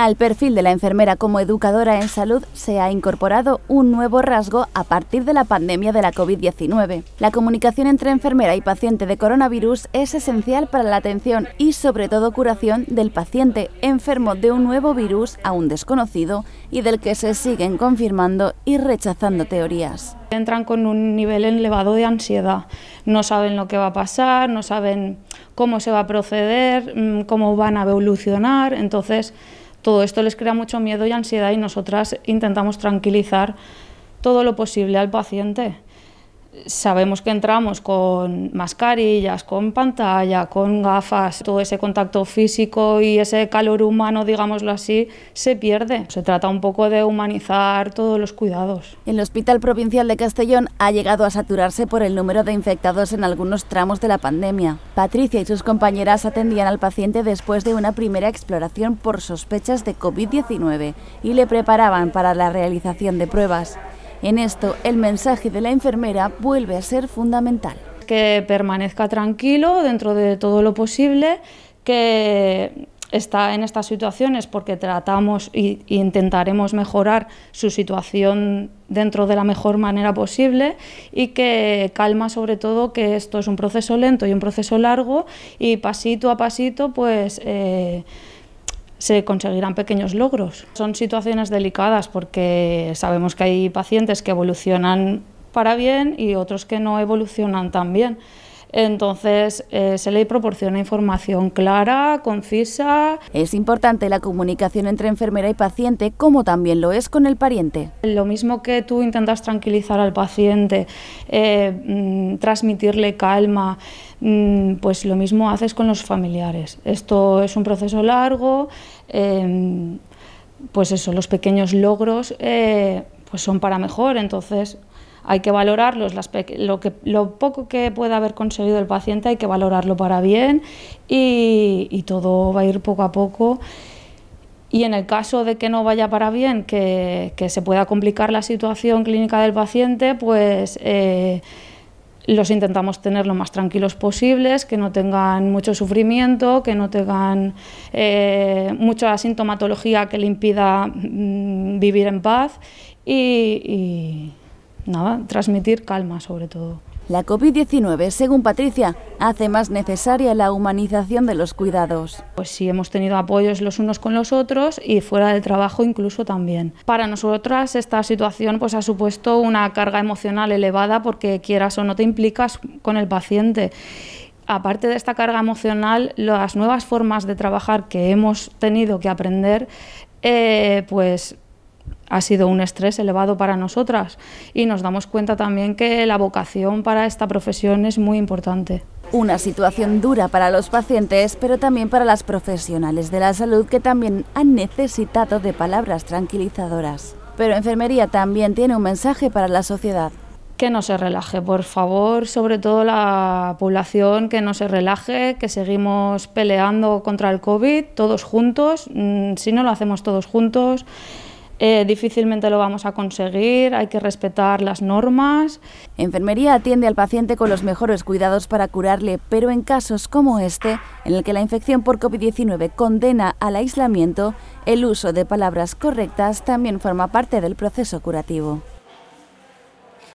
Al perfil de la enfermera como educadora en salud se ha incorporado un nuevo rasgo a partir de la pandemia de la COVID-19. La comunicación entre enfermera y paciente de coronavirus es esencial para la atención y sobre todo curación del paciente enfermo de un nuevo virus aún desconocido y del que se siguen confirmando y rechazando teorías. Entran con un nivel elevado de ansiedad, no saben lo que va a pasar, no saben cómo se va a proceder, mm, cómo van a evolucionar, entonces todo esto les crea mucho miedo y ansiedad y nosotras intentamos tranquilizar todo lo posible al paciente sabemos que entramos con mascarillas, con pantalla, con gafas, todo ese contacto físico y ese calor humano, digámoslo así, se pierde. Se trata un poco de humanizar todos los cuidados. El Hospital Provincial de Castellón ha llegado a saturarse por el número de infectados en algunos tramos de la pandemia. Patricia y sus compañeras atendían al paciente después de una primera exploración por sospechas de COVID-19 y le preparaban para la realización de pruebas. En esto, el mensaje de la enfermera vuelve a ser fundamental. Que permanezca tranquilo dentro de todo lo posible, que está en estas situaciones porque tratamos e intentaremos mejorar su situación dentro de la mejor manera posible y que calma sobre todo que esto es un proceso lento y un proceso largo y pasito a pasito pues eh, se conseguirán pequeños logros. Son situaciones delicadas porque sabemos que hay pacientes que evolucionan para bien y otros que no evolucionan tan bien. Entonces, eh, se le proporciona información clara, concisa. Es importante la comunicación entre enfermera y paciente, como también lo es con el pariente. Lo mismo que tú intentas tranquilizar al paciente, eh, mm, transmitirle calma, mm, pues lo mismo haces con los familiares. Esto es un proceso largo, eh, pues eso, los pequeños logros pues son para mejor, entonces hay que valorarlos, lo, que, lo poco que pueda haber conseguido el paciente hay que valorarlo para bien y, todo va a ir poco a poco. Y en el caso de que no vaya para bien, que, se pueda complicar la situación clínica del paciente, pues eh, los intentamos tener lo más tranquilos posibles, que no tengan mucho sufrimiento, que no tengan eh, mucha sintomatología que le impida mm, vivir en paz y nada, transmitir calma sobre todo. La COVID-19, según Patricia, hace más necesaria la humanización de los cuidados. Pues sí, hemos tenido apoyos los unos con los otros y fuera del trabajo incluso también. Para nosotras esta situación pues ha supuesto una carga emocional elevada porque quieras o no te implicas con el paciente aparte de esta carga emocional, las nuevas formas de trabajar que hemos tenido que aprender, eh, pues ha sido un estrés elevado para nosotras y nos damos cuenta también que la vocación para esta profesión es muy importante. Una situación dura para los pacientes, pero también para las profesionales de la salud que también han necesitado de palabras tranquilizadoras. Pero enfermería también tiene un mensaje para la sociedad que no se relaje, por favor, sobre todo la población, que no se relaje, que seguimos peleando contra el COVID todos juntos, mm, si no lo hacemos todos juntos, eh, difícilmente lo vamos a conseguir, hay que respetar las normas. Enfermería atiende al paciente con los mejores cuidados para curarle, pero en casos como este, en el que la infección por COVID-19 condena al aislamiento, el uso de palabras correctas también forma parte del proceso curativo.